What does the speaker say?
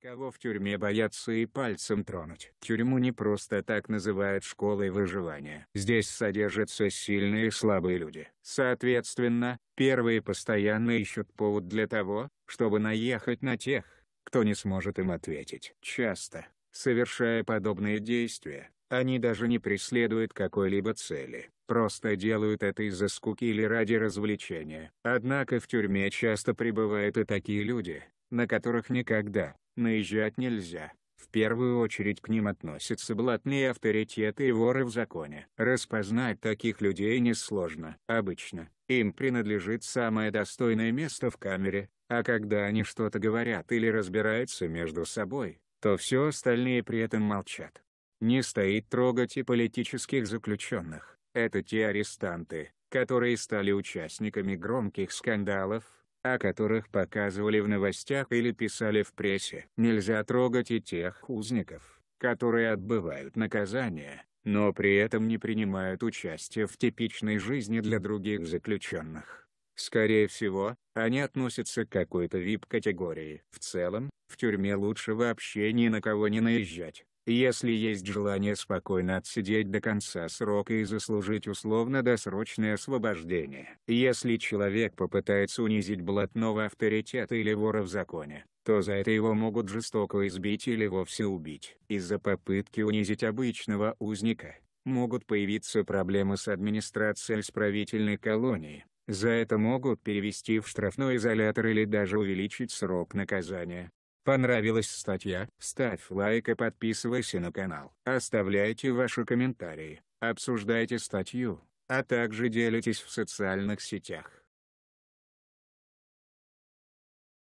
Кого в тюрьме боятся и пальцем тронуть. Тюрьму не просто так называют школой выживания. Здесь содержатся сильные и слабые люди. Соответственно, первые постоянно ищут повод для того, чтобы наехать на тех, кто не сможет им ответить. Часто, совершая подобные действия, они даже не преследуют какой-либо цели, просто делают это из-за скуки или ради развлечения. Однако в тюрьме часто пребывают и такие люди, на которых никогда наезжать нельзя. В первую очередь к ним относятся блатные авторитеты и воры в законе. Распознать таких людей несложно. Обычно, им принадлежит самое достойное место в камере, а когда они что-то говорят или разбираются между собой, то все остальные при этом молчат. Не стоит трогать и политических заключенных. Это те арестанты, которые стали участниками громких скандалов, о которых показывали в новостях или писали в прессе. Нельзя трогать и тех узников, которые отбывают наказание, но при этом не принимают участие в типичной жизни для других заключенных. Скорее всего, они относятся к какой-то VIP-категории. В целом, в тюрьме лучше вообще ни на кого не наезжать. Если есть желание спокойно отсидеть до конца срока и заслужить условно-досрочное освобождение. Если человек попытается унизить блатного авторитета или вора в законе, то за это его могут жестоко избить или вовсе убить. Из-за попытки унизить обычного узника, могут появиться проблемы с администрацией исправительной колонии. За это могут перевести в штрафной изолятор или даже увеличить срок наказания. Понравилась статья? Ставь лайк и подписывайся на канал. Оставляйте ваши комментарии, обсуждайте статью, а также делитесь в социальных сетях.